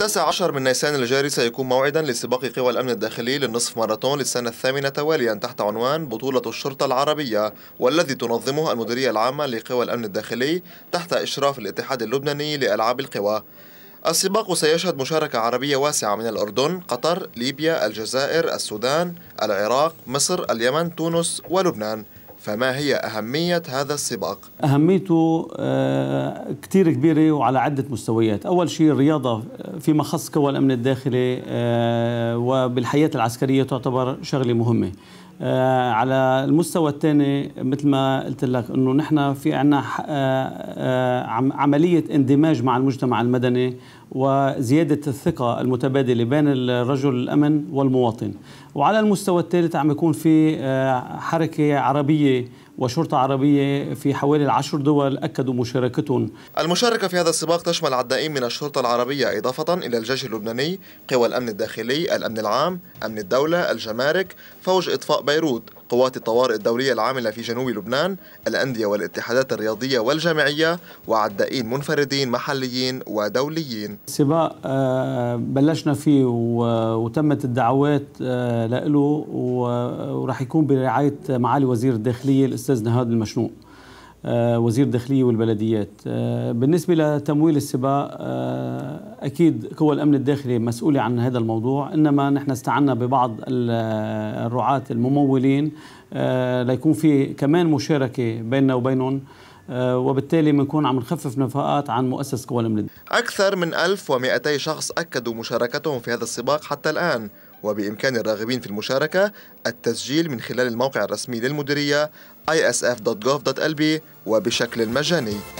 التاسع عشر من نيسان الجاري سيكون موعدا لسباق قوى الأمن الداخلي للنصف ماراثون للسنة الثامنة تواليا تحت عنوان بطولة الشرطة العربية والذي تنظمه المديرية العامة لقوى الأمن الداخلي تحت إشراف الاتحاد اللبناني لألعاب القوى السباق سيشهد مشاركة عربية واسعة من الأردن، قطر، ليبيا، الجزائر، السودان، العراق، مصر، اليمن، تونس ولبنان فما هي أهمية هذا السباق؟ أهميته آه، كثير كبيرة وعلى عدة مستويات أول شيء الرياضة آه، فيما خص قوى الأمن الداخلي آه، وبالحياة العسكرية تعتبر شغلة مهمة آه، على المستوى الثاني مثل ما قلت لك انه نحن في عنا آه، آه، عمليه اندماج مع المجتمع المدني وزياده الثقه المتبادله بين الرجل الامن والمواطن وعلى المستوى الثالث عم يكون في حركه عربيه وشرطة عربية في حوالي العشر دول أكدوا مشاركتهم المشاركة في هذا السباق تشمل عدائين من الشرطة العربية إضافة إلى الجيش اللبناني قوى الأمن الداخلي الأمن العام أمن الدولة الجمارك فوج إطفاء بيروت قوات الطوارئ الدولية العاملة في جنوب لبنان الأندية والاتحادات الرياضية والجامعية وعدائين منفردين محليين ودوليين سباق آه، بلشنا فيه وتمت الدعوات آه، له وراح يكون برعاية معالي وزير الداخلية الأستاذ نهاد المشنوق آه، وزير الداخليه والبلديات آه، بالنسبه لتمويل السباق آه، اكيد قوى الامن الداخلي مسؤوله عن هذا الموضوع انما نحن استعنا ببعض الرعاه الممولين ليكون في كمان مشاركه بيننا وبينهم وبالتالي بنكون عم نخفف نفقات عن مؤسس قوى الامن الداخلي. اكثر من 1200 شخص اكدوا مشاركتهم في هذا السباق حتى الان وبإمكان الراغبين في المشاركة التسجيل من خلال الموقع الرسمي للمديرية isf.gov.lb وبشكل مجاني